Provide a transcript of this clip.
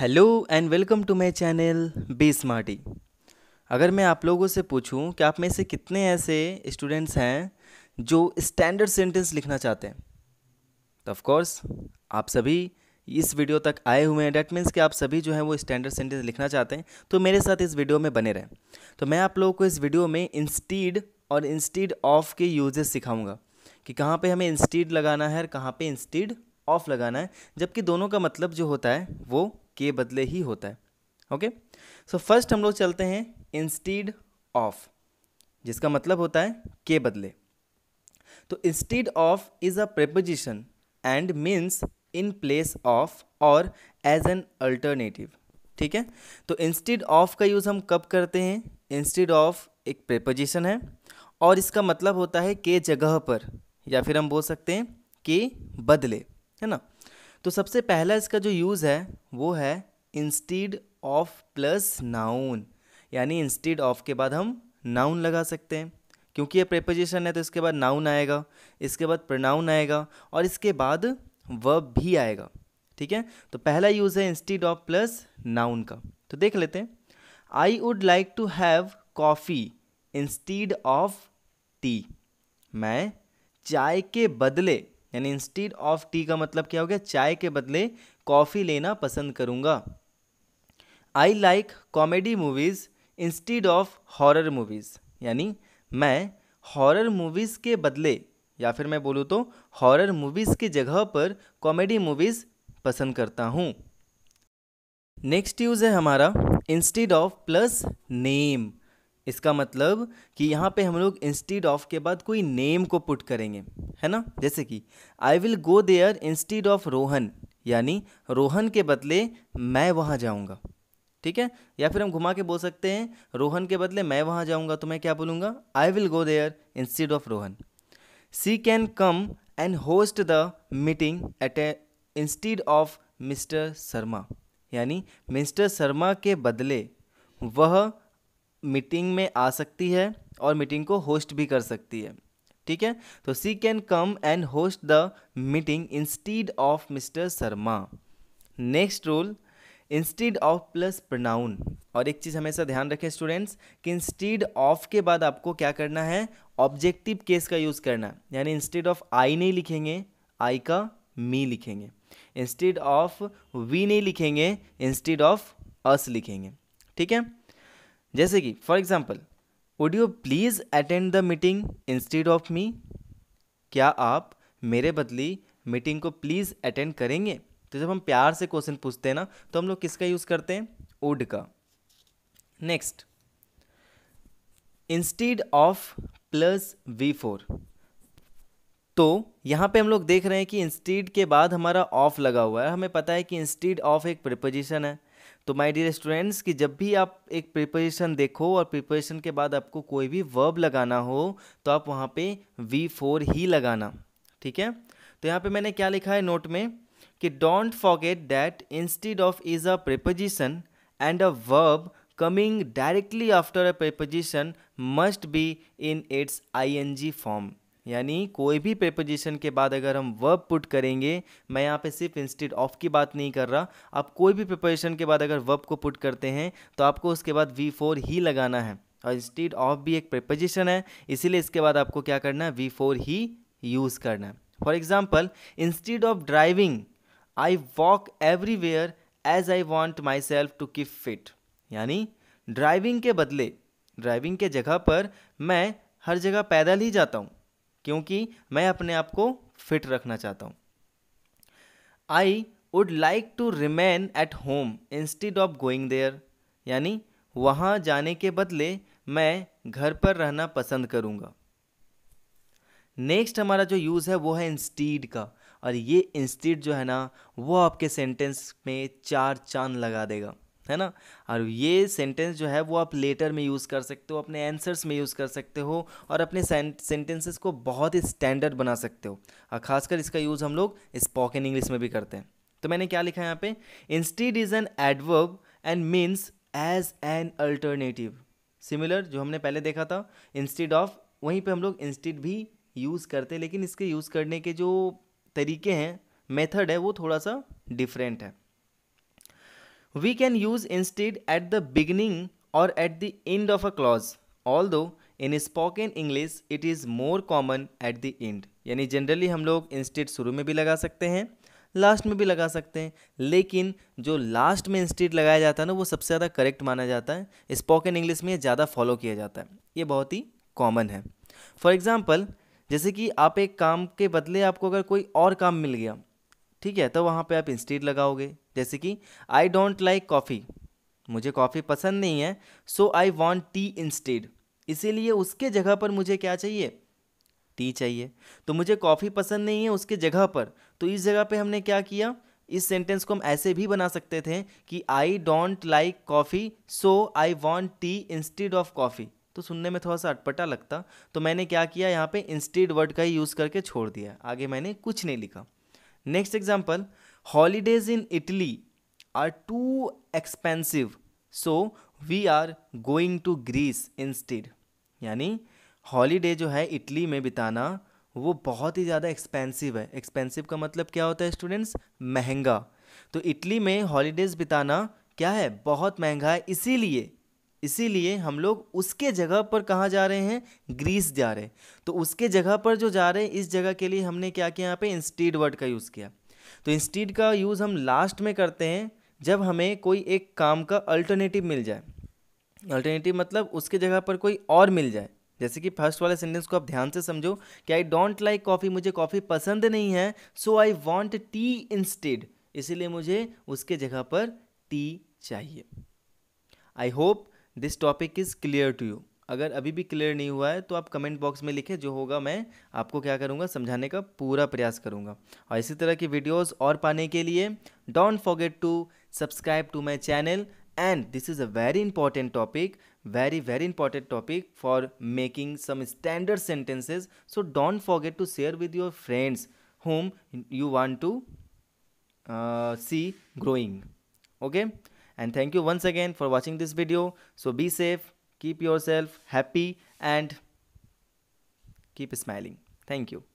Hello and welcome to my channel be smarty अगर मैं आप लोगों से पूछूं कि आप में से कितने ऐसे स्टूडेंट्स हैं जो स्टैंडर्ड सेंटेंस लिखना चाहते हैं तो ऑफकोर्स आप सभी इस वीडियो तक आए हुए हैं डैट मीन्स कि आप सभी जो है वो स्टैंडर्ड सेंटेंस लिखना चाहते हैं तो मेरे साथ इस वीडियो में बने रहें तो मैं आप लोगों को इस वीडियो में इंस्टीड और इंस्टीड ऑफ के यूजेस सिखाऊंगा कि कहाँ पे हमें इंस्टीड लगाना है और कहाँ पे इंस्टीड ऑफ लगाना है जबकि दोनों का मतलब जो होता है वो के बदले ही होता है ओके सो फर्स्ट हम लोग चलते हैं इंस्टीड ऑफ जिसका मतलब होता है के बदले तो instead of is a preposition and means in place of और एज एन अल्टरनेटिव ठीक है तो इंस्टीड ऑफ का यूज़ हम कब करते हैं इंस्टीड ऑफ एक प्रेपोजिशन है और इसका मतलब होता है के जगह पर या फिर हम बोल सकते हैं के बदले है ना तो सबसे पहला इसका जो यूज़ है वो है इंस्टीड ऑफ प्लस नाउन यानी इंस्टीड ऑफ के बाद हम नाउन लगा सकते हैं क्योंकि ये प्रेपोजिशन है तो इसके बाद नाउन आएगा इसके बाद प्रनाउन आएगा और इसके बाद वर्ब भी आएगा ठीक है तो पहला यूज़ है इंस्टीड ऑफ प्लस नाउन का तो देख लेते हैं I would like to have coffee instead of tea मैं चाय के बदले यानी इंस्टीड ऑफ टी का मतलब क्या हो गया चाय के बदले कॉफ़ी लेना पसंद करूँगा I like comedy movies instead of horror movies यानी मैं हॉरर मूवीज़ के बदले या फिर मैं बोलूँ तो हॉरर मूवीज़ की जगह पर कॉमेडी मूवीज़ पसंद करता हूँ नेक्स्ट यूज़ है हमारा इंस्टीड ऑफ प्लस नेम इसका मतलब कि यहाँ पे हम लोग इंस्टीड ऑफ के बाद कोई नेम को पुट करेंगे है ना जैसे कि I will go there instead of Rohan यानी रोहन के बदले मैं वहाँ जाऊँगा ठीक है या फिर हम घुमा के बोल सकते हैं रोहन के बदले मैं वहाँ जाऊँगा तो मैं क्या बोलूँगा I will go there instead of Rohan she can come and host the meeting at a instead of mister Sharma यानी मिस्टर शर्मा के बदले वह मीटिंग में आ सकती है और मीटिंग को होस्ट भी कर सकती है ठीक है तो she can come and host the meeting instead of mister Sharma next rule instead of plus pronoun और एक चीज़ हमेशा ध्यान रखें स्टूडेंट्स कि इंस्टीड ऑफ के बाद आपको क्या करना है ऑब्जेक्टिव केस का यूज़ करना यानी इंस्टीड ऑफ आई नहीं लिखेंगे आई का मी लिखेंगे इंस्टीड ऑफ वी नहीं लिखेंगे इंस्टीड ऑफ अस लिखेंगे ठीक है जैसे कि for example would you please attend the meeting instead of me क्या आप मेरे बदली मीटिंग को प्लीज़ अटेंड करेंगे तो जब हम प्यार से क्वेश्चन पूछते हैं ना तो हम लोग किसका यूज़ करते हैं वुड का next instead of plus V four तो यहाँ पे हम लोग देख रहे हैं कि इंस्टीड के बाद हमारा ऑफ लगा हुआ है हमें पता है कि इंस्टीड ऑफ एक प्रिपोजिशन है तो माय डियर स्टूडेंट्स कि जब भी आप एक प्रिपरेशन देखो और प्रिपरेशन के बाद आपको कोई भी वर्ब लगाना हो तो आप वहाँ पे वी फोर ही लगाना ठीक है तो यहाँ पे मैंने क्या लिखा है नोट में कि don't forget that instead of is a preposition and a verb after a preposition must be in its I N G form यानी कोई भी प्रेपोजिशन के बाद अगर हम वर्ब पुट करेंगे मैं यहाँ पे सिर्फ इंस्टेड ऑफ की बात नहीं कर रहा आप कोई भी प्रिपोजिशन के बाद अगर वर्ब को पुट करते हैं तो आपको उसके बाद वी फोर ही लगाना है और इंस्टेड ऑफ भी एक प्रिपोजिशन है इसीलिए इसके बाद आपको क्या करना है वी फोर ही यूज़ करना है for example instead of driving I walk everywhere as I want myself to keep fit यानी ड्राइविंग के बदले ड्राइविंग के जगह पर मैं हर जगह पैदल ही जाता हूँ क्योंकि मैं अपने आप को फिट रखना चाहता हूँ I would like to remain at home instead of going there यानी वहाँ जाने के बदले मैं घर पर रहना पसंद करूँगा नेक्स्ट हमारा जो यूज़ है वो है इंस्टीड का और ये इंस्टीड जो है ना वो आपके सेंटेंस में चार चांद लगा देगा है ना और ये सेंटेंस जो है वो आप लेटर में यूज़ कर सकते हो अपने आंसर्स में यूज़ कर सकते हो और अपने सेंटेंसेस को बहुत ही स्टैंडर्ड बना सकते हो और ख़ासकर इसका यूज़ हम लोग स्पोकन इंग्लिश में भी करते हैं तो मैंने क्या लिखा है यहाँ पे instead is an adverb and means as an alternative similar जो हमने पहले देखा था इंस्टीड ऑफ वहीं पे हम लोग इंस्टीड भी यूज़ करते हैं लेकिन इसके यूज़ करने के जो तरीके हैं मेथड है वो थोड़ा सा डिफरेंट है we can use use at the beginning और at the end of a clause although in spoken English it is more common at the end यानी जनरली हम लोग इंस्टेड शुरू में भी लगा सकते हैं लास्ट में भी लगा सकते हैं लेकिन जो लास्ट में इंस्टेड लगाया जाता है ना वो सबसे ज़्यादा करेक्ट माना जाता है स्पोकन इंग्लिश में ज़्यादा फॉलो किया जाता है ये बहुत ही कॉमन है फॉर एग्ज़ाम्पल जैसे कि आप एक काम के बदले आपको अगर कोई और काम मिल गया ठीक है तो वहाँ पे आप इंस्टेड लगाओगे जैसे कि आई डोंट लाइक कॉफ़ी मुझे कॉफ़ी पसंद नहीं है so I want tea instead इसीलिए उसके जगह पर मुझे क्या चाहिए टी चाहिए तो मुझे कॉफ़ी पसंद नहीं है उसके जगह पर तो इस जगह पे हमने क्या किया इस सेंटेंस को हम ऐसे भी बना सकते थे कि I don't like coffee so I want tea instead of coffee तो सुनने में थोड़ा सा अटपटा लगता तो मैंने क्या किया यहाँ पे इंस्टेड वर्ड का ही यूज़ करके छोड़ दिया आगे मैंने कुछ नहीं लिखा next example holidays in Italy are too expensive, so we are going to Greece instead. यानी हॉलीडे जो है इटली में बिताना वो बहुत ही ज़्यादा एक्सपेंसिव है एक्सपेंसिव का मतलब क्या होता है स्टूडेंट्स महंगा तो इटली में हॉलीडेज़ बिताना क्या है बहुत महंगा है इसीलिए इसीलिए हम लोग उसके जगह पर कहाँ जा रहे हैं ग्रीस जा रहे हैं तो उसके जगह पर जो जा रहे हैं इस जगह के लिए हमने क्या किया यहाँ पे इंस्टीड वर्ड का यूज़ किया तो इंस्टीड का यूज़ हम लास्ट में करते हैं जब हमें कोई एक काम का अल्टरनेटिव मिल जाए अल्टरनेटिव मतलब उसके जगह पर कोई और मिल जाए जैसे कि फर्स्ट वाले सेंटेंस को आप ध्यान से समझो कि आई डोंट लाइक कॉफ़ी मुझे कॉफ़ी पसंद नहीं है so I want tea instead इसीलिए मुझे उसके जगह पर टी चाहिए I hope this topic is clear to you अगर अभी भी क्लियर नहीं हुआ है तो आप कमेंट बॉक्स में लिखें जो होगा मैं आपको क्या करूँगा समझाने का पूरा प्रयास करूँगा और इसी तरह की वीडियोज़ और पाने के लिए don't forget to subscribe to my channel and this is a very important topic very very important topic for making some standard sentences so don't forget to share with your friends whom you want to uh, see growing okay and thank you once again for watching this video so be safe keep yourself happy and keep smiling thank you